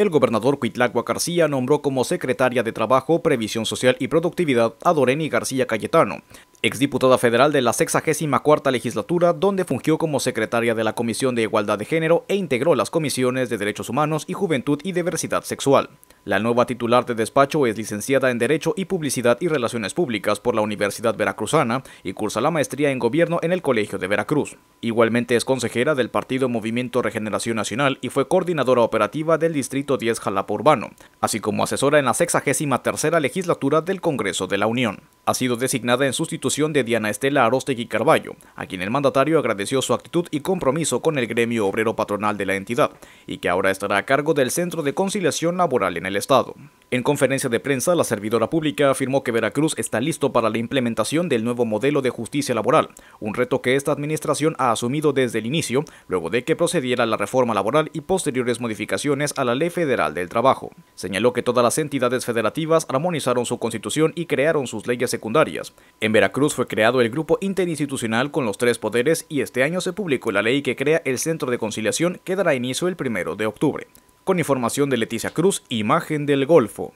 El gobernador Cuitlagua García nombró como secretaria de Trabajo, Previsión Social y Productividad a Doreni García Cayetano, exdiputada federal de la 64 legislatura, donde fungió como secretaria de la Comisión de Igualdad de Género e integró las comisiones de Derechos Humanos y Juventud y Diversidad Sexual. La nueva titular de despacho es licenciada en Derecho y Publicidad y Relaciones Públicas por la Universidad Veracruzana y cursa la maestría en Gobierno en el Colegio de Veracruz. Igualmente es consejera del Partido Movimiento Regeneración Nacional y fue coordinadora operativa del Distrito 10 Jalapa Urbano, así como asesora en la 63 Legislatura del Congreso de la Unión ha sido designada en sustitución de Diana Estela Arostegui Carballo, a quien el mandatario agradeció su actitud y compromiso con el gremio obrero patronal de la entidad, y que ahora estará a cargo del Centro de Conciliación Laboral en el Estado. En conferencia de prensa, la servidora pública afirmó que Veracruz está listo para la implementación del nuevo modelo de justicia laboral, un reto que esta administración ha asumido desde el inicio, luego de que procediera la reforma laboral y posteriores modificaciones a la Ley Federal del Trabajo. Señaló que todas las entidades federativas armonizaron su constitución y crearon sus leyes secundarias. En Veracruz fue creado el grupo interinstitucional con los tres poderes y este año se publicó la ley que crea el Centro de Conciliación que dará inicio el primero de octubre con información de Leticia Cruz, imagen del Golfo.